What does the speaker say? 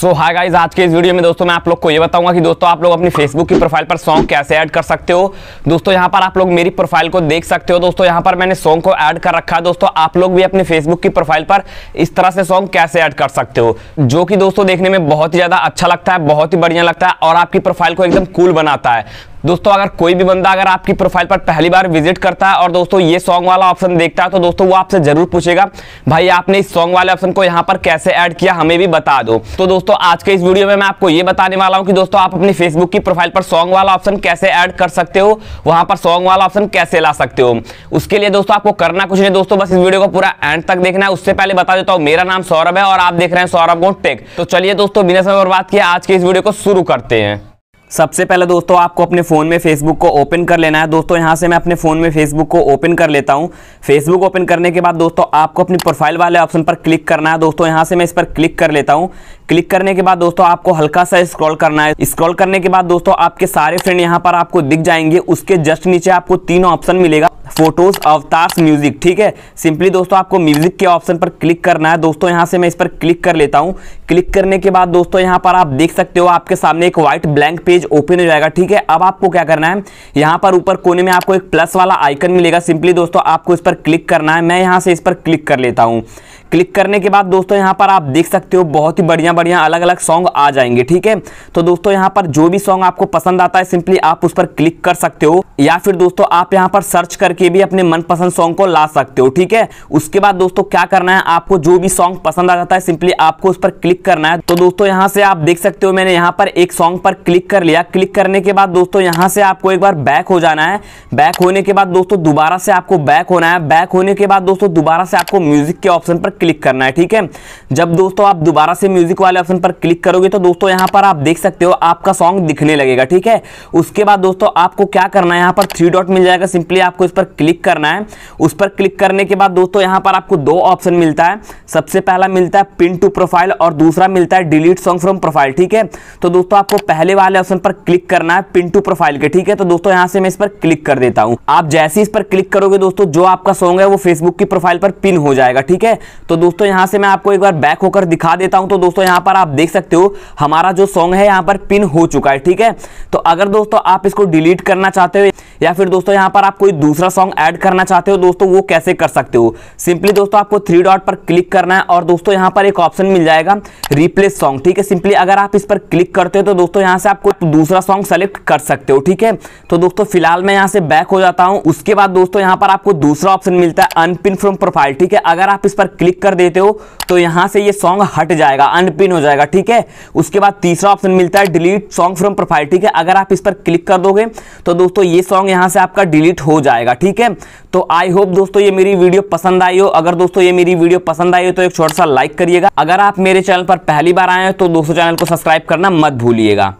सो hi guys आज के इस वीडियो में दोस्तों मैं आप लोग को ये बताऊंगा कि दोस्तों आप लोग अपनी फेसबुक की प्रोफाइल पर सॉन्ग कैसे ऐड कर सकते हो दोस्तों यहाँ पर आप लोग मेरी प्रोफाइल को देख सकते हो दोस्तों यहाँ पर मैंने सॉन्ग को ऐड कर रखा है दोस्तों आप लोग भी अपनी फेसबुक की प्रोफाइल पर इस तरह से सॉन्ग कैसे ऐड कर सकते हो जो कि दोस्तों देखने में बहुत ही ज़्यादा अच्छा लगता है बहुत ही बढ़िया लगता है और आपकी प्रोफाइल को एकदम कूल बनाता है दोस्तों अगर कोई भी बंदा अगर आपकी प्रोफाइल पर पहली बार विजिट करता है और दोस्तों ये सॉन्ग वाला ऑप्शन देखता है तो दोस्तों वो आपसे जरूर पूछेगा भाई आपने इस सॉन्ग वाले ऑप्शन को यहाँ पर कैसे ऐड किया हमें भी बता दो तो दोस्तों आज के इस वीडियो में मैं आपको ये बताने वाला हूँ कि दोस्तों आप अपनी फेसबुक की प्रोफाइल पर सॉन्ग वाला ऑप्शन कैसे ऐड कर सकते हो वहाँ पर सॉन्ग वाला ऑप्शन कैसे ला सकते हो उसके लिए दोस्तों आपको करना कुछ नहीं दोस्तों बस इस वीडियो को पूरा एंड तक देखना है उससे पहले बता देता हूँ मेरा नाम सौरभ है और आप देख रहे हैं सौरभ गोट टेक तो चलिए दोस्तों बिना समय बर्बाद किया आज के इस वीडियो को शुरू करते हैं सबसे पहले दोस्तों आपको अपने फ़ोन में फेसबुक को ओपन कर लेना है दोस्तों यहाँ से मैं अपने फ़ोन में फेसबुक को ओपन कर लेता हूँ फेसबुक ओपन करने के बाद दोस्तों आपको अपनी प्रोफाइल वाले ऑप्शन पर क्लिक करना है दोस्तों यहाँ से मैं इस पर क्लिक कर लेता हूँ क्लिक करने के बाद दोस्तों आपको हल्का सा स्क्रॉल करना है स्क्रॉल करने के बाद दोस्तों आपके सारे फ्रेंड यहाँ पर आपको दिख जाएंगे उसके जस्ट नीचे आपको तीन ऑप्शन मिलेगा फोटोज अवतार्स म्यूजिक ठीक है सिंपली दोस्तों आपको म्यूजिक के ऑप्शन पर क्लिक करना है दोस्तों यहां से मैं इस पर क्लिक कर लेता हूं क्लिक करने के बाद दोस्तों यहां पर आप देख सकते हो आपके सामने एक व्हाइट ब्लैंक पेज ओपन हो जाएगा ठीक है अब आपको क्या करना है यहां पर ऊपर कोने में आपको एक प्लस वाला आइकन मिलेगा सिंपली दोस्तों आपको इस पर क्लिक करना है मैं यहां से इस पर क्लिक कर लेता हूं क्लिक करने के बाद दोस्तों यहां पर आप देख सकते हो बहुत ही बढ़िया बढ़िया अलग अलग सॉन्ग आ जाएंगे ठीक है तो दोस्तों यहां पर जो भी सॉन्ग आपको पसंद आता है सिंपली आप उस पर क्लिक कर सकते हो या फिर दोस्तों आप यहां पर सर्च करके भी अपने मनपसंद सॉन्ग को ला सकते हो ठीक है उसके बाद दोस्तों क्या करना है आपको जो भी सॉन्ग पसंद आ जाता है सिंपली आपको उस पर क्लिक करना है तो दोस्तों यहाँ से आप देख सकते हो मैंने यहाँ पर एक सॉन्ग पर क्लिक कर लिया क्लिक करने के बाद दोस्तों यहाँ से आपको एक बार बैक हो जाना है बैक होने के बाद दोस्तों दोबारा से आपको बैक होना है बैक होने के बाद दोस्तों दोबारा से आपको म्यूजिक के ऑप्शन पर क्लिक करना है ठीक है जब दोस्तों आप दोबारा से म्यूजिक वाले ऑप्शन पर क्लिक करोगे तो दोस्तों यहाँ पर आप देख सकते हो आपका सॉन्ग दिखने लगेगा ठीक है उसके बाद दोस्तों आपको क्या करना है यहाँ पर थ्री डॉट मिल जाएगा सिंपली आपको इस पर क्लिक करना है उस पर क्लिक करने के बाद दोस्तों यहाँ पर आपको दो ऑप्शन मिलता है सबसे पहला मिलता है पिन टू प्रोफाइल और दूसरा मिलता है डिलीट सॉन्ग फ्रॉम प्रोफाइल ठीक है तो दोस्तों आपको पहले वाले ऑप्शन पर क्लिक करना है पिन टू प्रोफाइल के ठीक है तो दोस्तों यहाँ से मैं इस पर क्लिक कर देता हूँ आप जैसे इस पर क्लिक करोगे दोस्तों जो आपका सॉन्ग है वो फेसबुक की प्रोफाइल पर पिन हो जाएगा ठीक है तो दोस्तों यहाँ से मैं आपको एक बार बैक होकर दिखा देता हूँ तो दोस्तों यहाँ पर आप देख सकते हो हमारा जो सॉन्ग है यहाँ पर पिन हो चुका है ठीक है तो अगर दोस्तों आप इसको डिलीट करना चाहते हो या फिर दोस्तों यहाँ पर आप कोई दूसरा सॉन्ग ऐड करना चाहते हो दोस्तों वो कैसे कर सकते हो सिंपली दोस्तों आपको थ्री डॉट पर क्लिक करना है और दोस्तों यहां पर एक ऑप्शन मिल जाएगा रिप्लेस सॉन्ग ठीक है सिंपली अगर आप इस पर क्लिक करते हो तो दोस्तों यहां से आपको दूसरा सॉन्ग सेलेक्ट कर सकते हो ठीक है तो दोस्तों फिलहाल मैं यहां से बैक हो जाता हूं उसके बाद दोस्तों यहां पर आपको दूसरा ऑप्शन मिलता है अनपिन फ्रॉम प्रोफाइल ठीक है अगर आप इस पर क्लिक कर देते हो तो यहां से ये सॉन्ग हट जाएगा अनपिन हो जाएगा ठीक है उसके बाद तीसरा ऑप्शन मिलता है डिलीट सॉन्ग फ्रॉम प्रोफाइल ठीक है अगर आप इस पर क्लिक कर दोगे तो दोस्तों ये सॉन्ग यहां से आपका डिलीट हो जाएगा ठीक है तो आई होप दोस्तों ये मेरी वीडियो पसंद आई हो अगर दोस्तों ये मेरी वीडियो पसंद आई हो तो एक छोटा सा लाइक करिएगा अगर आप मेरे चैनल पर पहली बार आए हैं तो दोस्तों चैनल को सब्सक्राइब करना मत भूलिएगा